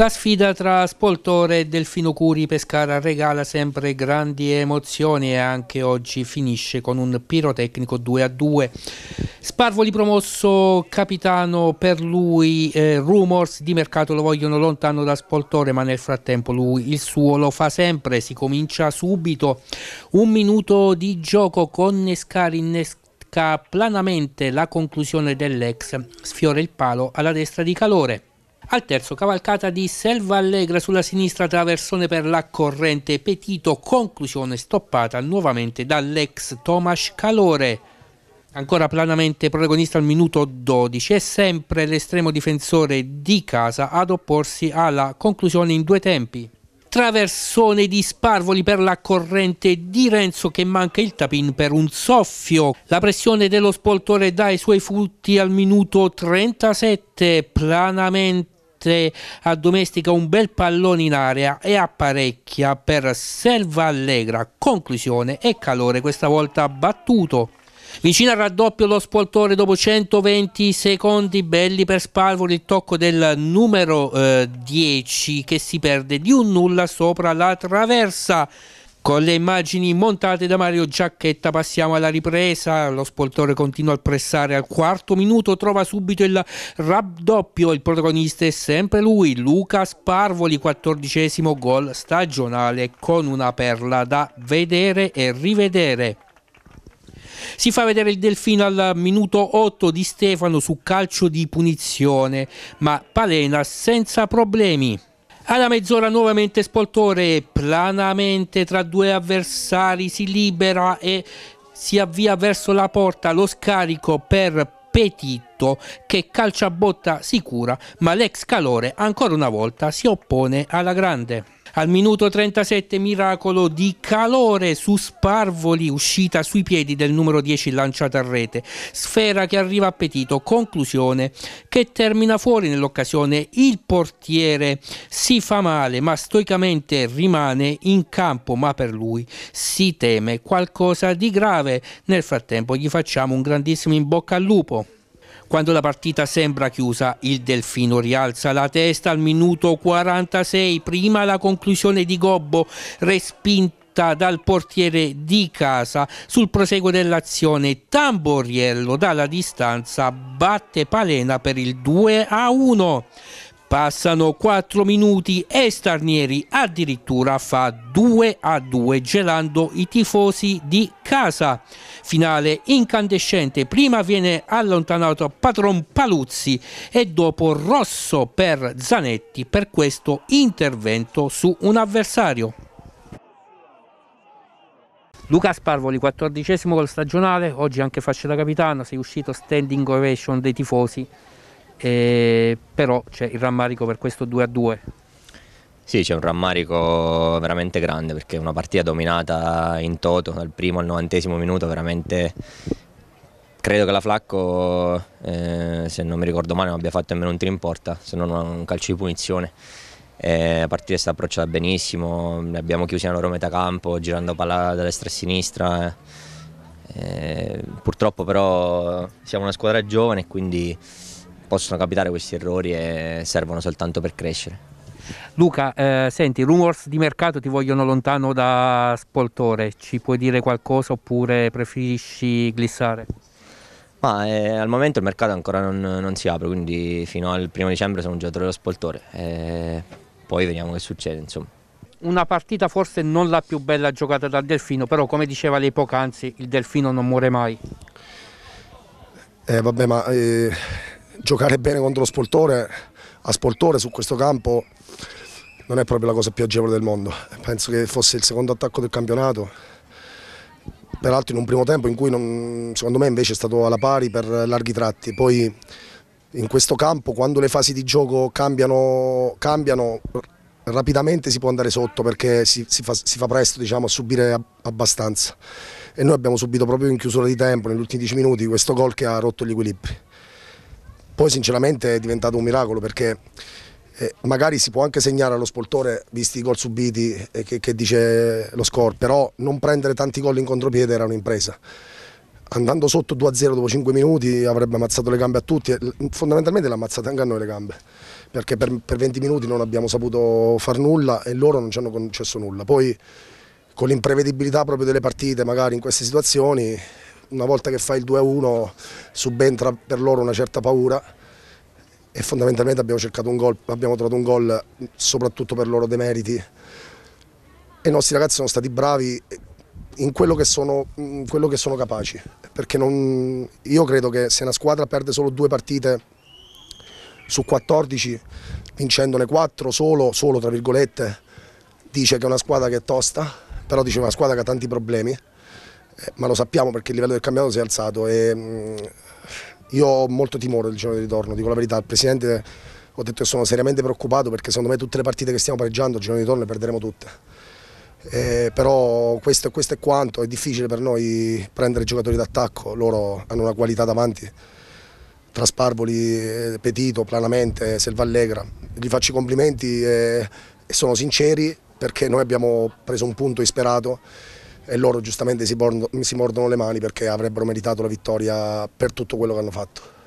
La sfida tra Spoltore e Delfino Curi Pescara regala sempre grandi emozioni e anche oggi finisce con un pirotecnico 2 a 2. Sparvoli promosso capitano per lui, eh, rumors di mercato lo vogliono lontano da Spoltore ma nel frattempo lui il suo lo fa sempre, si comincia subito. Un minuto di gioco con Nescari innescato planamente la conclusione dell'ex, sfiora il palo alla destra di Calore. Al terzo cavalcata di Selva Allegra sulla sinistra traversone per la corrente Petito, conclusione stoppata nuovamente dall'ex Tomas Calore. Ancora planamente protagonista al minuto 12 e sempre l'estremo difensore di casa ad opporsi alla conclusione in due tempi. Traversone di Sparvoli per la corrente di Renzo che manca il tapin per un soffio. La pressione dello spoltore dà i suoi frutti al minuto 37, planamente mentre addomestica un bel pallone in area e apparecchia per Selva Allegra, conclusione e calore questa volta battuto. Vicino al raddoppio lo spoltore dopo 120 secondi belli per Spalvoli il tocco del numero eh, 10 che si perde di un nulla sopra la traversa. Con le immagini montate da Mario Giacchetta passiamo alla ripresa, lo spoltore continua a pressare al quarto minuto, trova subito il raddoppio, il protagonista è sempre lui, Luca Sparvoli, quattordicesimo gol stagionale con una perla da vedere e rivedere. Si fa vedere il delfino al minuto 8 di Stefano su calcio di punizione, ma Palena senza problemi. Alla mezz'ora nuovamente Spoltore, planamente tra due avversari si libera e si avvia verso la porta, lo scarico per Petito che calcia botta sicura, ma l'ex calore ancora una volta si oppone alla grande. Al minuto 37 miracolo di calore su Sparvoli, uscita sui piedi del numero 10 lanciata a rete, sfera che arriva a Petito, conclusione che termina fuori nell'occasione, il portiere si fa male ma stoicamente rimane in campo ma per lui si teme qualcosa di grave, nel frattempo gli facciamo un grandissimo in bocca al lupo. Quando la partita sembra chiusa, il Delfino rialza la testa al minuto 46, prima la conclusione di Gobbo, respinta dal portiere di casa sul proseguo dell'azione Tamboriello dalla distanza batte Palena per il 2 a 1 Passano 4 minuti e Starnieri addirittura fa 2 a 2 gelando i tifosi di casa. Finale incandescente, prima viene allontanato Patron Paluzzi e dopo rosso per Zanetti per questo intervento su un avversario. Luca Sparvoli, 14 col stagionale, oggi anche faccia da capitano, sei uscito standing ovation dei tifosi eh, però c'è il rammarico per questo 2 a 2. Sì, c'è un rammarico veramente grande perché una partita dominata in toto dal primo al novantesimo minuto veramente credo che la Flacco, eh, se non mi ricordo male, non abbia fatto nemmeno un tiro in porta, se non un calcio di punizione. Eh, la partita è stata approcciata benissimo, ne abbiamo chiusi nella loro metà campo, girando palla da destra a sinistra. Eh, purtroppo però siamo una squadra giovane quindi possono capitare questi errori e servono soltanto per crescere. Luca, eh, senti, rumors di mercato ti vogliono lontano da Spoltore, ci puoi dire qualcosa oppure preferisci glissare? Ma eh, al momento il mercato ancora non, non, si apre, quindi fino al primo dicembre sono un giocatore dello Spoltore, eh, poi vediamo che succede insomma. Una partita forse non la più bella giocata dal Delfino, però come diceva lei poc'anzi, il Delfino non muore mai. Eh vabbè ma eh, giocare bene contro lo Spoltore, a Spoltore su questo campo non è proprio la cosa più agevole del mondo. Penso che fosse il secondo attacco del campionato, peraltro in un primo tempo in cui non, secondo me invece è stato alla pari per larghi tratti. Poi in questo campo quando le fasi di gioco cambiano, cambiano rapidamente si può andare sotto perché si, si, fa, si fa, presto diciamo, a subire abbastanza. E noi abbiamo subito proprio in chiusura di tempo, negli ultimi 10 minuti, questo gol che ha rotto gli equilibri. Poi sinceramente è diventato un miracolo perché eh, magari si può anche segnare allo spoltore visti i gol subiti eh, che, che, dice lo score, però non prendere tanti gol in contropiede era un'impresa. Andando sotto 2-0 dopo 5 minuti avrebbe ammazzato le gambe a tutti, fondamentalmente l'ha ammazzata anche a noi le gambe, perché per, per 20 minuti non abbiamo saputo far nulla e loro non ci hanno concesso nulla. Poi con l'imprevedibilità proprio delle partite, magari in queste situazioni una volta che fai il 2-1 subentra per loro una certa paura e fondamentalmente abbiamo cercato un gol, abbiamo trovato un gol soprattutto per loro demeriti e i nostri ragazzi sono stati bravi in quello che sono, quello che sono capaci perché non, io credo che se una squadra perde solo due partite su 14 vincendone 4 solo, solo tra virgolette dice che è una squadra che è tosta però dice una squadra che ha tanti problemi eh, ma lo sappiamo perché il livello del campionato si è alzato e mm, io ho molto timore del giorno di ritorno, dico la verità, al Presidente ho detto che sono seriamente preoccupato perché secondo me tutte le partite che stiamo pareggiando il giorno di ritorno le perderemo tutte. Eh, però questo, questo, è quanto, è difficile per noi prendere giocatori d'attacco, loro hanno una qualità davanti, tra Sparvoli, Petito, Planamente, Selva Allegra, gli faccio i complimenti e, e sono sinceri perché noi abbiamo preso un punto isperato e loro giustamente si mordono, si mordono le mani perché avrebbero meritato la vittoria per tutto quello che hanno fatto.